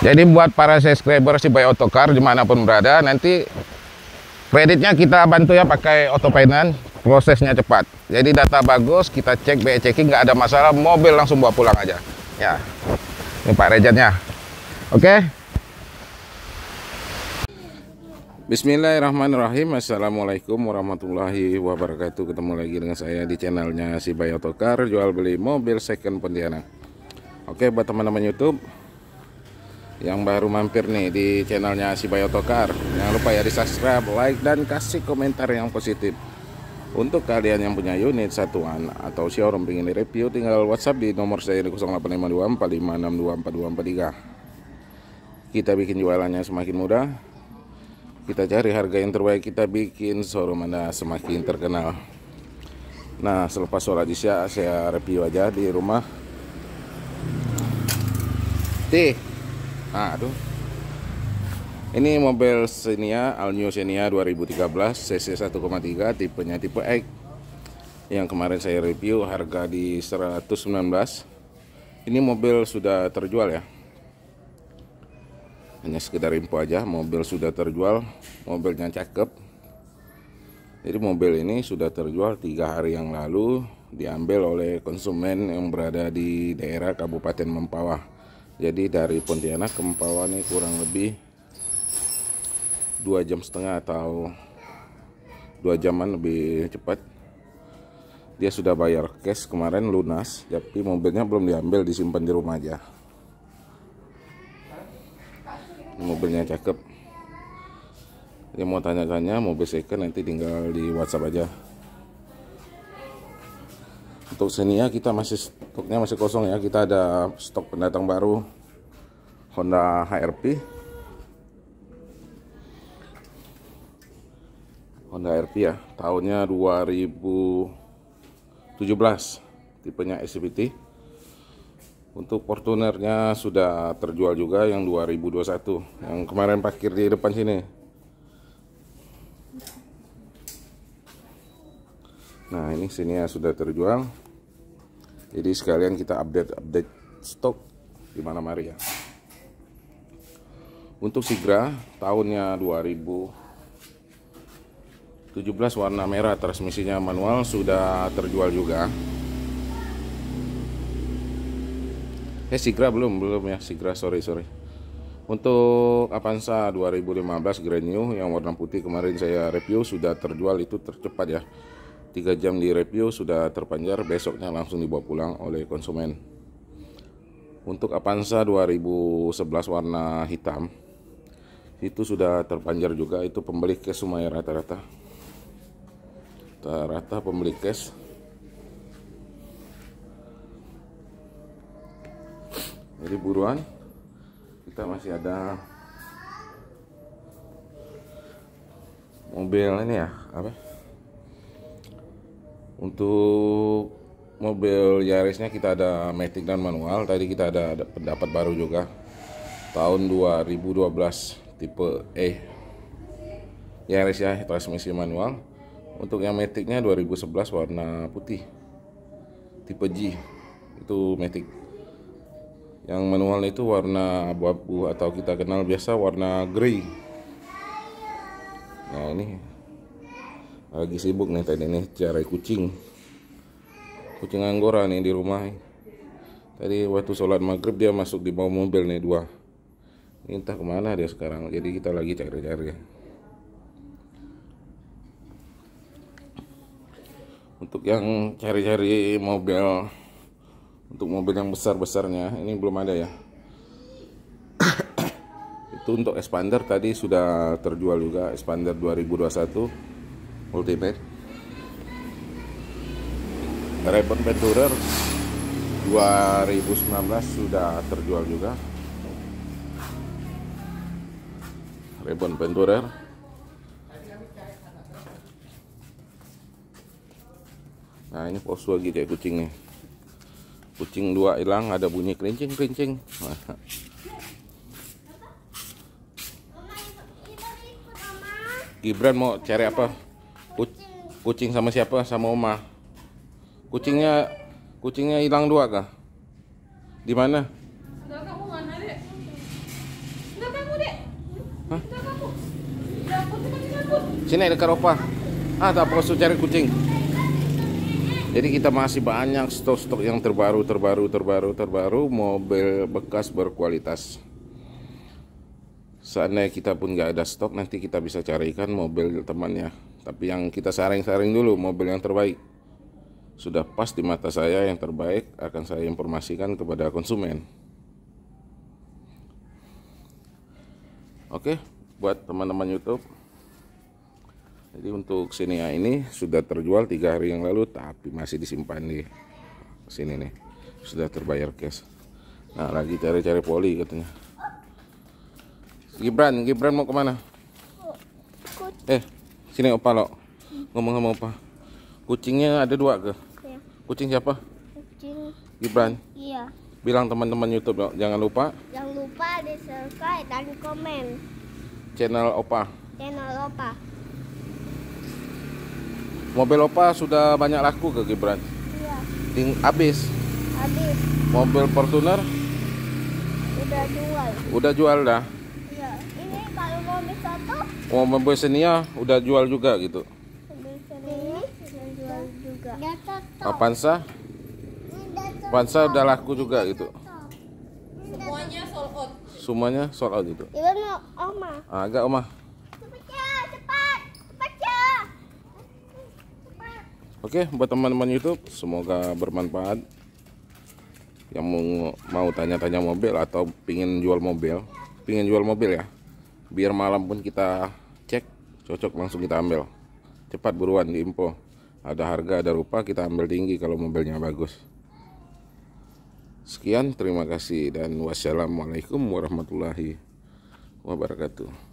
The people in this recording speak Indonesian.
Jadi buat para subscriber si Bay Otokar dimanapun berada, nanti kreditnya kita bantu ya pakai auto finance, prosesnya cepat. Jadi data bagus, kita cek BE checking nggak ada masalah, mobil langsung bawa pulang aja. Ya, ini Pak Rejatnya. Oke. Bismillahirrahmanirrahim Assalamualaikum warahmatullahi wabarakatuh Ketemu lagi dengan saya di channelnya Si Otokar Jual beli mobil second Pontianak Oke buat teman-teman Youtube yang baru mampir nih di channelnya si Tokar jangan lupa ya di subscribe like dan kasih komentar yang positif untuk kalian yang punya unit satuan atau showroom ingin di review tinggal whatsapp di nomor saya di 085245624243 kita bikin jualannya semakin mudah kita cari harga yang terbaik kita bikin showroom anda semakin terkenal nah selepas sholat isya saya review aja di rumah Tih Nah, aduh. Ini mobil Xenia, All New Xenia 2013, CC 1,3, tipenya tipe X. Yang kemarin saya review harga di 119. Ini mobil sudah terjual ya. Hanya sekedar info aja, mobil sudah terjual, mobilnya cakep. Jadi mobil ini sudah terjual tiga hari yang lalu diambil oleh konsumen yang berada di daerah Kabupaten Mempawah jadi dari Pontianak ke Mempawah ini kurang lebih dua jam setengah atau dua jaman lebih cepat dia sudah bayar cash kemarin lunas tapi mobilnya belum diambil disimpan di rumah aja mobilnya cakep dia mau tanya-tanya mobil second nanti tinggal di WhatsApp aja untuk Xenia ya, kita masih stoknya masih kosong ya kita ada stok pendatang baru Honda HRP Honda HRP ya tahunnya 2017 tipenya SCVT untuk Fortunernya sudah terjual juga yang 2021 yang kemarin parkir di depan sini nah ini sini ya sudah terjual jadi sekalian kita update update stok di mana mari ya untuk Sigra tahunnya 2017 warna merah transmisinya manual sudah terjual juga eh Sigra belum belum ya Sigra sorry sorry untuk Avanza 2015 Grand New yang warna putih kemarin saya review sudah terjual itu tercepat ya tiga jam di review sudah terpanjar besoknya langsung dibawa pulang oleh konsumen untuk Avanza 2011 warna hitam itu sudah terpanjar juga itu pembeli cash semuanya rata-rata rata-rata pembeli cash jadi buruan kita masih ada mobil ini ya apa untuk mobil Yarisnya kita ada matic dan manual. Tadi kita ada, pendapat baru juga. Tahun 2012 tipe E. Yaris ya transmisi manual. Untuk yang maticnya 2011 warna putih. Tipe G. Itu matic. Yang manual itu warna abu-abu atau kita kenal biasa warna grey. Nah, ini lagi sibuk nih tadi nih cari kucing kucing anggora nih di rumah tadi waktu sholat maghrib dia masuk di bawah mobil nih dua ini entah kemana dia sekarang jadi kita lagi cari-cari untuk yang cari-cari mobil untuk mobil yang besar-besarnya ini belum ada ya itu untuk expander tadi sudah terjual juga expander 2021 Ultimate Raven Venturer 2019 sudah terjual juga Reborn Venturer nah ini posu lagi kayak kucing nih kucing dua hilang ada bunyi kerincing kerincing Gibran mau cari apa? kucing sama siapa? Sama Oma. Kucingnya kucingnya hilang dua kah? Di mana? Sini ada karopa. Ah, tak perlu cari kucing. Jadi kita masih banyak stok-stok yang terbaru, terbaru, terbaru, terbaru mobil bekas berkualitas. Seandainya kita pun nggak ada stok, nanti kita bisa carikan mobil temannya tapi yang kita saring-saring dulu mobil yang terbaik sudah pas di mata saya yang terbaik akan saya informasikan kepada konsumen oke buat teman-teman YouTube jadi untuk sini ya ini sudah terjual tiga hari yang lalu tapi masih disimpan di sini nih sudah terbayar cash nah lagi cari-cari poli katanya Gibran Gibran mau kemana eh Sini opa lo. Ngomong sama opa. Kucingnya ada dua ke? Ya. Kucing siapa? Kucing Gibran. Iya. Bilang teman-teman YouTube lo, jangan lupa. Jangan lupa di subscribe dan komen. Channel opa. Channel opa. Mobil opa sudah banyak laku ke Gibran? Iya. Ting abis. Abis. Mobil Fortuner? Udah jual. Udah jual dah. Oh, Mbak Senia ya, udah jual juga gitu. Oh, Pansa? Pansa udah laku juga gitu. Semuanya sold out. Semuanya sold out gitu. Iya mau Oma. Ah, agak Oma. Ya. Oke, buat teman-teman YouTube, semoga bermanfaat. Yang mau mau tanya-tanya mobil atau pingin jual mobil, pingin jual mobil ya. Biar malam pun kita cocok langsung kita ambil cepat buruan di info ada harga ada rupa kita ambil tinggi kalau mobilnya bagus sekian terima kasih dan wassalamualaikum warahmatullahi wabarakatuh